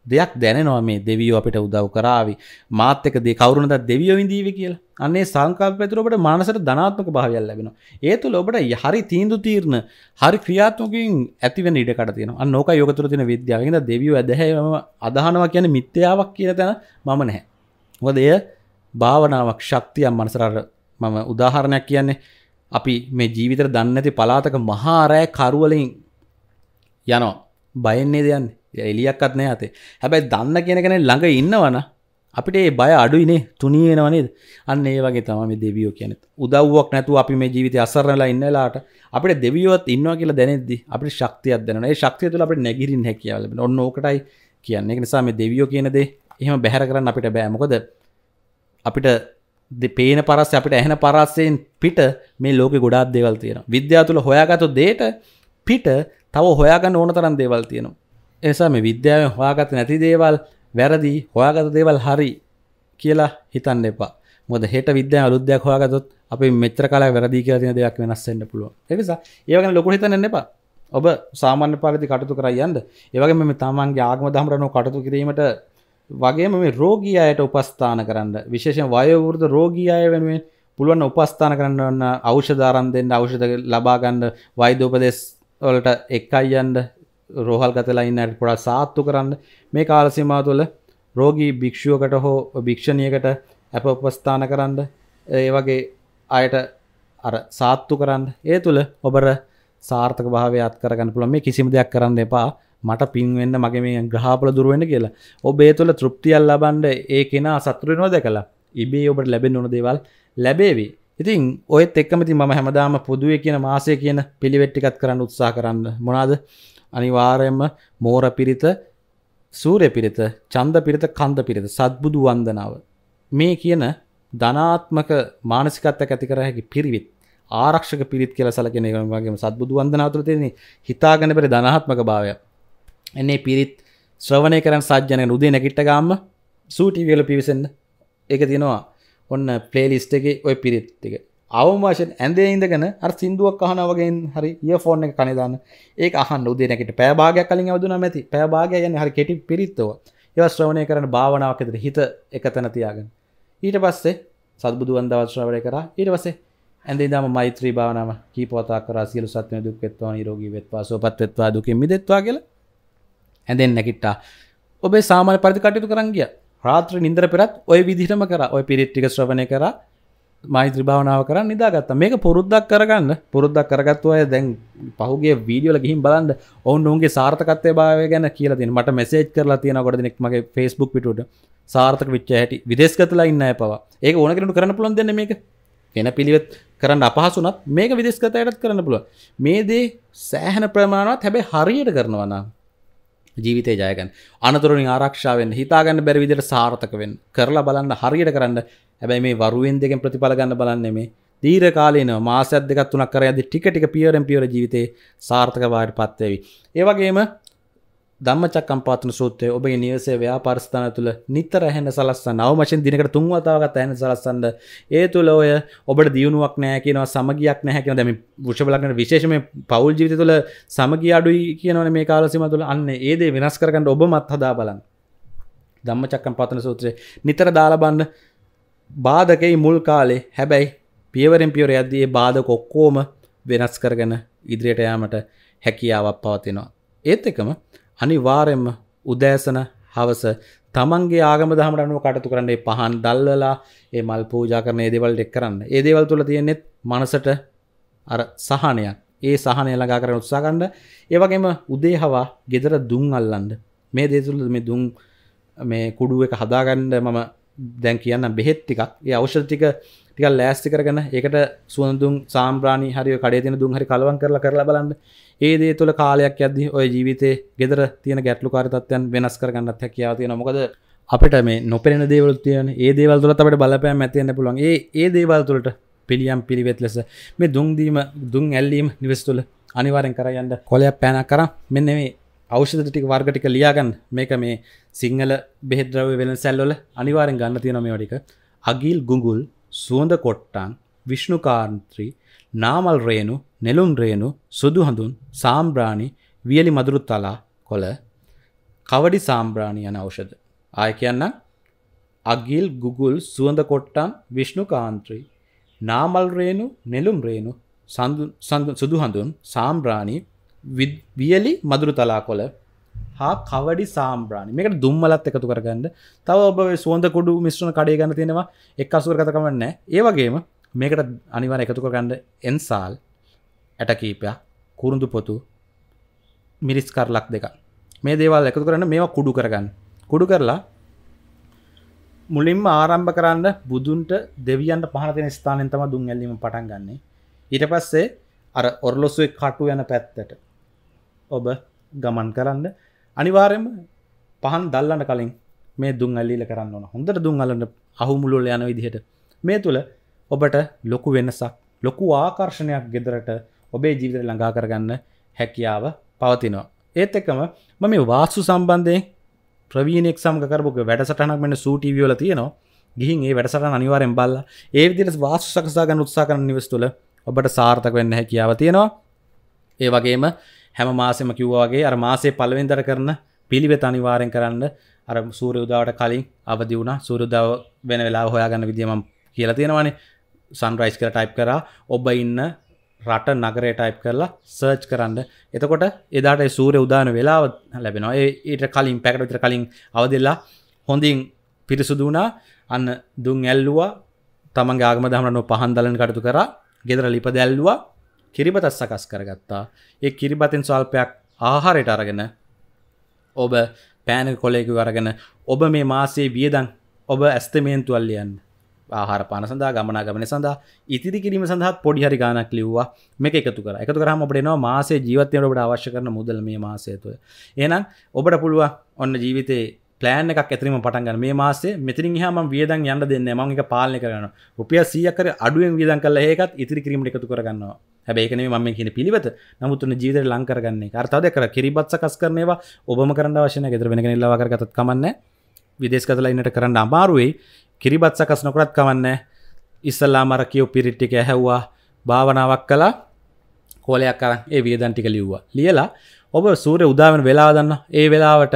දෙයක් දැනනවා මේ දෙවියෝ අපිට උදව් කරාවි මාත්‍යක දේ කවරුණද දෙවියෝ විඳීවි කියලා අන්නේ සංකල්ප ඇතුළු ඔබට මානසට ධනාත්මක භාවයක් ලැබෙනවා ඒ තුළ ඔබට හරි තීන්දු තීරණ හරි ක්‍රියාත්මකකින් ඇතිවෙන ඉඩකට තියෙනවා අන්න ඕකයි යෝග තුළ තියෙන විද්‍යාව ඒකද දෙවියෝ ඇදහැවම අදහනවා කියන්නේ මිත්‍යාවක් කියලා තැන මම නැහැ මොකද එය භාවනාවක් ශක්තියක් මනසට මම උදාහරණයක් කියන්නේ අපි මේ ජීවිතේ දන්නේ නැති පලාතක මහා රෑ කරවලින් යනවා බයෙන්නේ දයන්නේ එලියක්ත් නෑ ඇතේ හැබැයි දන්න කියනකන ළඟ ඉන්නවන අපිට ඒ බය අඩුයිනේ තුනියෙනවනේද අන්න ඒ වගේ තමම දෙවියෝ කියන උදව්වක් නැතු අපි මේ ජීවිත අසරනලා ඉන්නලාට අපට දෙවියවත් ඉන්නවා කියලා දැනෙද්දි අපි ශක්තියක් දැන ඒ ශක්තිය තුළ අපට නැගිරින් හැකියාවල ඔන්න ඕකටයි කියන්නේ එක නිසා මේ දෙවියෝ කියනදේ එහෙම බැහැර කරන්න අපිට බෑමකොද අපිට පේන පරස්ස අපිට ඇහෙන පරස්සයෙන් පිට මේ ලෝක ගොඩාත් දෙවල් තියෙන විද්‍යා තුළ හොයාගතු දේට පිට තව හොයාගන්න ඕන තරන් දේවල් තියෙනවා එසා මේ විද්‍යාවෙන් හොයාගත නැති දේවල් වැරදි හොයාගත දේවල් හරි කියලා හිතන්න එපා මොද හෙට විද්‍යාව අලුද්‍යයක් හොයාගතොත් අපි මෙච්‍ර කාලා වැරදි කියලා තියෙන දෙයක් වෙනස් වෙන්න පුළුවන් ඒ නිසා ඒ වගේ ලොකු හිතන්න එපා ඔබ සාමාන්‍ය පාලති කටතු කරයන්ද ඒවගේ මෙම තමන්ගේ ආගම දහමරනු කටතු කිරීමට වගේම මේ රෝගී අයට උපස්ථාන කරන්න විශේෂෙන් වයවෘද රෝගී අය වෙනුවෙන් පුළුවන් උපස්ථාන කරන්නන්න අවෂධාරන් දෙන්න අවෂධ ලබාගන්න වෛදෝපදෙස් වලට එක් අයියන්ඩ රෝහල් ගතලයින්නට පොඩා සාත්තු කරන්න මේ කාලසිමා තුළ රෝගී භික්‍ෂුවකට හෝ භික්ෂණයකට ඇප උපස්ථාන කරන්න ඒ වගේ අයට අර සාත්තු කරන්න ඒ තුළ ඔබර සාර්ථක භාවයත් කරගන්න පුළම මේ කිසිම දෙයක් කරන්න එපා මට පින්වෙන්න මගේ මේ ග්‍රහපල දුරුවෙන කියලා ඔබ ඒ තුළ තෘප්තියල් ලබන්ඩ ඒ කෙන සතුරෙනෝ දැකලා ඉබේ ඔබට ලැබෙන් ඕන දේවල් ලැබේවි ඉතින් ඔයත් එක්කමති ම හැමදාම පුදුවේ කියන මාසය කියන පිළිවෙට්ටිකත් කරන්න උත්සා කරන්න මොනාද අනිවාර්යෙන්ම මෝර පිරිත සූර්ය පිරිත චන්ද පිරිත කන්ද පිරිත සත්බුදු වන්දනාව මේ කියන ධනාත්මක මානසිකත්වයක් ඇති කර හැකි පිරිවිත් ආරක්ෂක පිරිත් කියලා සැලකෙන එක වගේම සත්බුදු වන්දනාව තුළ තියෙන හිතාගන්න බැරි ධනාත්මක භාවය එන්නේ පිරිත් ශ්‍රවණය කරන සජ්ජනයන් උදේ නැගිට ගාම සූ ටීවී වල පිවිසෙන්න ඒක තියෙනවා ඔන්න ප්ලේලිස්ට් එකේ ওই පිරිත් ටික අවමාශෙන් ඇඳේ ඉඳගෙන අර සින්දුවක් අහන වගේ හරි ඊයෆෝන් එක කනේ දාන්න. ඒක අහන්න උදේ නැගිට පැය භාගයක් කලින් ඇවිදුනා මැති. පැය භාගය කියන්නේ හරි කෙටි පිරිත්තුව. ඒවා ශ්‍රවණය කරන භාවනාවක් ඇතුළේ හිත එකතන තියාගෙන. ඊට පස්සේ සත්බුදුන් දවස් ශ්‍රවණය කරා. ඊට පස්සේ ඇඳේ දාම මෛත්‍රී භාවනාව කීපවතාවක් කරා සියලු සත්ත්වයන් දුක් වෙත්වා නිරෝගී වෙත්වා සුවපත් වෙත්වා දුකින් මිදෙත්වා කියලා. ඇඳෙන් නැගිට්ටා. ඔබේ සාමාන්‍ය පරිදි කටයුතු කරන් ගියා. රාත්‍රී නින්දර පෙරත් ওই විදිහටම කරා. ওই පිරිත් ටික ශ්‍රවණය කරා. මෛත්‍ර භාවනාව කර නිදාගත්ත මේක පුරුද්දක් කරගන්න පුරුද්දක් කරගත්තු අය දැන් පහුගේ වීඩියෝල ගිහින් බලන්න ඔවන් ඔුන්ගේ සාර්ථකත්වය භාවය ගැන කියලතින් මට මෙසේජ් කරලා තියෙන ගොඩ දෙනෙක්මගේ ෆෙස්බුක් පිටුට සාර්ථක විච්ච හැටි විදේශගතලා ඉන්න පව ඒ ඕන කරට කරන පුළොන් දෙන්න මේක එන පිළිවෙත් කරන්න අපහසුනත් මේක විදේශගතයටත් කරන්න පුළුව මේ දේ සෑහන ප්‍රමාණවත් හැබැ හරියට කරනවනා ජීවිතය ජයගන් අනතුරින් ආරක්ෂාවෙන් හිතාගන්න බැරි විදිට සාර්ථකවෙන් කරලා බලන්න හරියට කරන්න හැබැයි මේ වරුවෙන් දෙකෙන් ප්‍රතිඵල ගන්න බලන්නේ මේ දීර කාලයන මාසයක් දෙකක් තුනක් කර ඇති ටික ටික පියරෙන් පියර ජීවිතේ සාර්ථකවාට පත්වේවි. ඒ වගේම ධම්මචක්කම්පාතන සූත්‍රයේ ඔබේ නිවසේ ව්‍යාපාර ස්ථාන තුළ නිතර ඇහෙන සලස්සන අවමශෙන් දිනකට තුන් වතාවකට ඇහෙන සලස්සන්න ඒ තුළ ඔය ඔබට දියුණුවක් නැහැ කියනවා සමගියක් නැහැ කියනවා දැන් මේ වෘෂභ ලග්න විශේෂයෙන්ම පෞල් ජීවිතය තුළ සමගිය අඩුයි කියනවනේ මේ කාල සීමාව තුළ අන්න ඒ දේ වෙනස් කරගන්න ඔබමත් හදා බලන්න ධම්මචක්කම්පාතන සූත්‍රයේ නිතර දාලා බලන්න බාධකයි මුල් කාලේ හැබැයි පියවරෙන් පියවර යද්දී ඒ බාධක ඔක්කොම වෙනස් කරගෙන ඉදිරියට යාමට හැකියාවක් පවතිනවා. ඒත් එකම අනිවාර්යයෙන්ම උදෑසන හවස තමන්ගේ ආගම දහමට අනුව කටයුතු කරන්න ඒ පහන් දැල්වලා ඒ මල් පූජා කරන ඒ දේවල් ටික කරන්න. ඒ දේවල් තුල තියෙන්නේ මනසට අර සහනයක්. ඒ සහනය ළඟා කරන්න උත්සාහ ගන්න. ඒ වගේම උදේ හවා ගෙදර දුම් අල්ලන්න. මේ දේ තුල මේ දුම් මේ කුඩුව එක හදාගන්න මම දැන් කියන්න බෙහෙත්තිකක් ඒ අවෂධතික ටික ලෑස්ති කරගන ඒකට සුවඳදුන් සාම්්‍රාණ හරි කඩේ තින දුන් හරි කලවන් කරලා කරලා බලන්න ඒ දේ තුළ කාලයක් ඇදදි ඔය ජීවිතේ ගෙදර තියෙන ගැටලු කාරිතත්වයන් වෙනස් කරගන්නත් හැකියාව තියෙන මොකද අපට මේ නොපෙන දේවල් තියන ඒ දේවල් තුළ අපට බලපෑම් ඇතියන්න පුළුවන් ඒ ඒ දේවල් තුළට පිළියම් පිළිවෙත් ලෙස මේ දුන්දීම දුන් ඇල්ලීම නිවස් තුළ අනිවාරෙන් කරයන්න කොලයක් පෑනක් කර මෙන්න මේ අවෂධ ටික වර්ගටික ලියාගන්න මේක මේ සිංහල බෙහෙද්‍රව වෙන සැල්ලොල අනිවාරෙන් ගන්න තියෙන මේ වඩික අගිල් ගුගුල් සුවඳ කොට්ටන් විශ්ණුකාන්ත්‍රී නාමල් රේනු නෙලුම් රේනු සුදු හඳුන් සාම්බ්‍රාණි වියලි මදුරු තලා කොළ කවඩි සාම්බ්‍රාණි යන අවෂධ ආය කියන්න අගිල් ගුගුල් සුවඳ කොට්ටන් විශ්ණුකාන්ත්‍රී නාමල් රේනු නෙලුම් රේනු සුදු හඳුන් සාම්බ්‍රාණී වියලි මදුරු තලා කොළ හා කවඩි සාම්බ්‍රාණ මේකට දුම්මලත් එකතු කරගන්න තව ඔබ සුවඳ කොඩු මිශ්‍රණ කඩේ ගන්න තියෙනවා එක් අසුර කතකමන්න ඒවගේම මේකට අනිවාර එකතු කරගන්න එන්සාල් ඇටකීපයක් කුරුඳු පොතු මිරිස් කරලක් දෙක මේ දේවල් එකතු කරන්න මේවා කුඩු කරගන්න කුඩු කරලා මුලින්ම ආරම්භ කරන්න බුදුන්ට දෙවියන්ට පහනතින ස්ථානෙන් තම දුන් ඇල්ලීම පටන් ගන්නේ ඊට පස්සේ අර ඔරලොසුවේ කටු යන පැත්තට ඔබ ගමන් කරන්න අනිවාරයම පහන් දල්ලන්න කලින් මේ දුන් අල්ලිල කරන්න ඕන හොඳට දුන් අලන්න අහුමුළුල යන විදිහට මේ තුළ ඔබට ලොකු වෙනසක් ලොකු ආකර්ෂණයක් ගෙදරට ඔබේ ජීවිත ළඟා කරගන්න හැකියාව පවතිනවා ඒත් එකම මම වාස්සු සම්බන්ධයෙන් ප්‍රවීණෙක් සම්ග කරපුක වැඩසටනක් මෙන්න සූටිවියල තියෙනවා ගිහින් ඒ වැඩසටන අනිවාරෙන් බල්ල ඒ විදිට වාස්සු සකසාගන්න උත්සා කරන නිවස් තුළ ඔබට සාර්ථක වෙන්න හැකියාව තියෙනවා ඒ වගේම හැම මාසෙම කිව්වාගේ අර මාසේ පළවෙන්දර කරන පිළිවෙත අනිවාරයෙන් කරන්න අර සූරයුදාවට කලින් අවදි වුණ සූරුදාව වෙන වෙලා හොයාගන්න විදිියම කියලා තියෙනවානේ සන්රයිස් කර ටයිප් කරා ඔබ ඉන්න රට නගරේ ටයිප් කරලා සර්ච් කරන්න එතකොට එදාට සූරය උදාන වෙලාව ලැබෙනවා ඒට කලින් පැකට විතර කලින් අවදිල්ලා හොඳින් පිරිසුදු වුණා අන්න දුන් ඇල්ලුවා තමන් ආගම දමරනු පහන්දලන කටතු කරා ගෙදර ලිප දැල්ලවා කිරිබතත් සකස් කරගත්තා ඒ කිරිබතින් ස්වල්පයක් ආහාරයට අරගෙන ඔබ පෑනල් කොලයකු අරගෙන ඔබ මේ මාසේ වියදන් ඔබ ඇස්තමේන්තුවල්ලියන් ආහාර පාන සඳහා ගමනා ගමන සඳහා ඉතිරි කිරීම සඳහා පොඩිහරි ගානක් ලිව්වා මේක එකතු කර එකතු කරාම ඔබට එනවා මාසේ ජීවිතයට ඔබට අවශ්‍ය කරන මුදල් මේ මාසය තුළ එහෙනම් ඔබට පුළුවන් ඔන්න ජීවිතේ පලෑන් එකක් ඇතිරීම පටන්ගන්න මේ මාසේ මෙතිරින් හම වියදන් යන්න දෙන්න මං එක පාලනය කරන රුපිය සියකර අඩුවෙන් වියදන් කල ඒකත් ඉතිරි කිරීමට එකතු කරගන්නවා හැබැයිකන මම කියන පිළිවත නමුත්තුන ජීවිතර ලංකරගන්නේ අර්තාද කර කිරිබත් සකස් කරනවා ඔබම කරන්න වශන ගෙතර වෙන ලවාගරගතත් කමන්න විදේශ කතලයින්නට කරන්න අමාරුවයි කිරිබත් සකස් නොකරත් කමන්න ඉස්සල්ලා මර කියෝ පිරිට්ටික ඇහැව්වා භාවනාවක් කලා කෝලයක් කරන් ඒ වියදන්ටික ලිව්වා ලියලා ඔබ සූරය උදාවන වෙලා දන්න ඒ වෙලාවට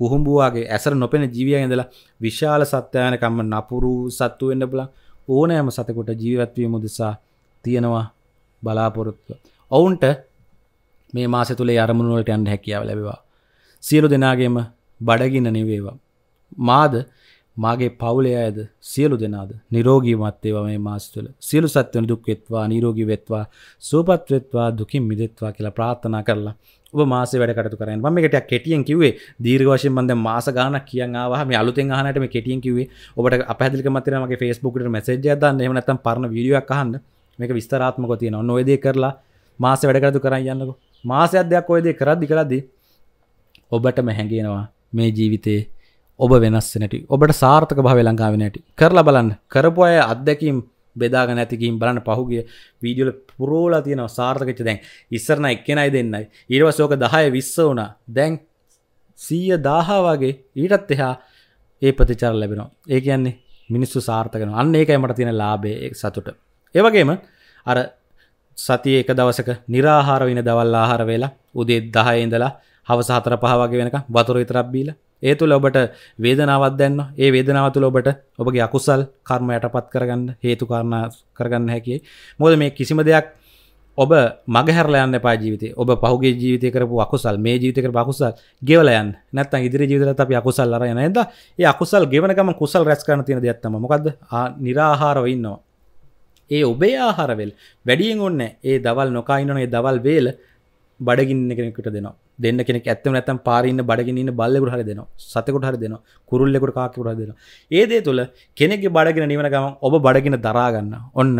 කුහුම්ඹුවාගේ ඇසර නොපෙන ජීවිය ඉඳලා විශාල සත්‍යයනකම්ම නපුරු සත්තු වෙන්න පුළුවන් ඕනෑම සතෙකුට ජීවත්වීම උදෙසා තියෙනවා බලාපොරොත්තුව. ඔවුන්ට මේ මාස තුළේ අරමුණු වලට යන්න හැකියාව ලැබෙවා. සියලු දෙනාගේම බඩගින්න නිවේවා. මාද මාගේ පවුලේ අයද සියලු දෙනාද නිරෝගීමත් ඒවා මේ මාස තුළ සියලු සත්වන දුක් වෙත්වා නිරෝගී වෙත්වා සුවපත් වෙත්වා දුකින් මිදෙත්වා කියලා ප්‍රාර්ථනා කරලා ඔබ මාස වැඩකට කරන්න ම එකට කෙටියෙන් කිවේ දීර්ගවශයෙන් බඳ මාස ගන කියවාහම අලුත හනටම කෙටියෙන් කිවේ ඔබට අපහදික මතරමගේ ෆස්බුකට මසේජ දන්න එමනත්තම් පරණ විඩියක් අහන්න මේක විස්තරාත්මක තියෙන නොවේදේ කරලා මාස වැඩකරතු කරන්න යන්නක මාස අධ්‍යයක් ඔයදේ කරද්දි කරද්දි ඔබටම හැඟෙනවා මේ ජීවිතයේ ඔබ වෙනස්සනට ඔබට සාර්ථක භාව ලංකාවෙනට කරලා බලන්න කරපු අය අත්දැකීම් බෙදාග නැතිකින් බලන්න පහුගේ වීඩියල පුරෝලා තියෙන සාර්ථකච්ච දැන් ඉස්සරන එක්කෙනයි දෙන්නයි ඊරව සෝක දහය විස්ස වුණ දැන් සීය දාහා වගේ ඊටත් එහා ඒ ප්‍රතිචාර ලැබෙනවා ඒ කියන්නේ මිනිස්සු සාර්ථකන අන්න ඒකයි මට තියෙන ලාබේ සතුට ඒවගේම අර සතිය එක දවසක නිරාහාර වෙන දවල් ආහාර වෙලා උදේ දහය ඉඳලා හවස හතර පහ වගේ වෙනක වතුර විතරක් බීලා ඒ තුළ ඔබට වේදනාවත් දැන්න ඒ වේදනාව තුළ ඔබට ඔබගේ අකුසල් කර්ම යටපත් කරගන්න හේතු කාරණා කරගන්න හැකියි මොද මේ කිසිම දෙයක් ඔබ මගහැරලයන්න පා ජීවිත ඔබ පහුගේ ජීවිත කරපු අකුසල් මේ ජීවිතක බකුසල් ගෙවලයන් නැත්ත ඉදිරි ජීවිතර අප අකුසල් අර යන ද ඒ අකුසල් ගෙවනකම කුසල් රැස් කරන තින දෙයක්ත්තම මොකද නිරාහාරව ඉන්නවා ඒ ඔබේ ආහාරවෙල් වැඩියෙන් ඔන්න ඒ දවල් නොකයිනනේ දවල් වේල බඩගින්න කෙනෙකට දෙනවා දෙන්න කෙනෙක් ඇත්තම නැතම් පාරන්න බඩගින්න බල්ලෙකුට හරි දෙනවා සතකුට හරි දෙනවා කුරුල්ලෙකුට කාකිකුට දෙනවා ඒදේ තුළ කෙනෙක් බඩගෙන නිවන ගම ඔබ බඩගෙන දරාගන්න ඔන්න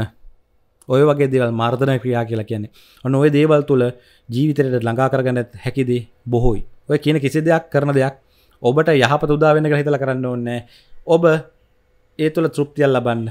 ඔය වගේ දේවල් මාර්ධනය ක්‍රියා කියලා කියන්නේ ඔන්න ඔය දේවල් තුළ ජීවිතරයට ළඟා කරගන්න හැකිදේ බොහෝයි ඔය කියන කිසි දෙයක් කරන දෙයක් ඔබට යහපත උදාවෙන හිතල කරන්න ඕන්න ඔබ ඒ තුළ තෘප්තියල් ලබන්න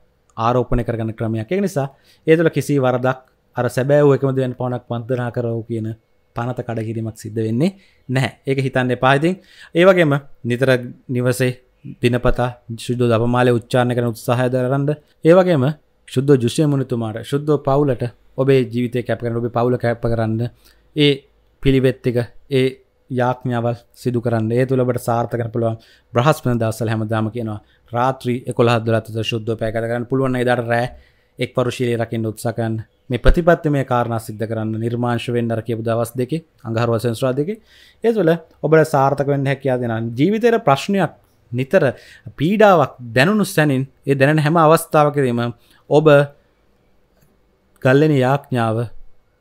ආරෝපණය කරගන්න ක්‍රමයක් ඒ නිසා ඒතුළ කිසි වරදක් අර සැබෑව එකමදෙන් පවනක් පන්දනා කරව කියන පනත කඩකිරීමක් සිද්ධ වෙන්නේ නැහැ ඒක හිතන්න එපාහිතින් ඒවගේම නිතර නිවසේ දිනපතා ශුද්ධ දපමාලය උච්චාණ කරන උත්සාහය දරන්ඩ ඒවගේම ශුද්ධ ජුෂය මුණතුමාට ශුද්ධ පවුලට ඔබේ ජීවිතය කැප කරන ඔබ පවුල කැප කරන්න ඒ පිළිවෙත්තික ඒ යාඥාවල් සිදු කරන්න ඒ තුළබට සාර්ථකන පුළුවන් බ්‍රහස්පන දසල් හැමදාම කියනවා රාත්‍රී එකොළහදලත ශුද්ධ පෑකරන්න පුළුවන් ඉදර රෑ එක් පරුශීලය රකින්න උත්සකන් මේ ප්‍රතිපත්ති මේ කාරණ සිද්ධ කරන්න නිර්මාංශ වෙන්ඩර කියපු දවස් දෙක අඟහරුව සංස්්‍රා දෙක ඒ තුළ ඔබට සාර්ථක වෙන්න හැකයා දෙෙන ජීවිතයට ප්‍රශ්නයක් නිතර පීඩාවක් දැනුණු සැනින් ඒ දැන හැම අවස්ථාවකරීම ඔබ ගල්ලෙන යාඥාව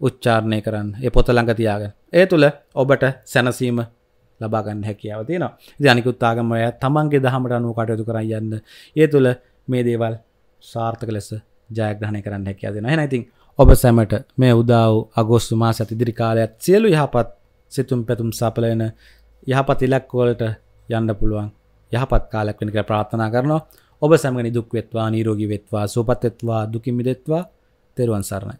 උච්චාරණය කරන්න ඒ පොත ළඟ තියාගෙන ඒ තුළ ඔබට සැනසීම ලබාගන්න හැකියාව තියෙනවා ජනිකුත්තාගමය තමන්ගේ දහමට අනුව කටයුතු කරන්න යන්න ඒ තුළ මේ දේවල් සාර්ථක ලෙස ජයග්‍රහණය කරන්න හැකියා දෙෙන හැනැතින් ඔබ සැමට මේ උදාව් අගෝස්තු මා සඇති දිරිකාලයක් සියලු යහපත් සිතුම් පැතුම් සපලයන යහපත් ඉලක්කෝලට යන්න පුළුවන් යහපත් කාලක් වෙනක ප්‍රාථනා කරනවා ඔබ සැමගනි දුක් වෙත්වා නීරෝගී වෙත්වා සූපත් වෙත්වා දුකිමිදෙත්වා තෙරුවන් සරණයි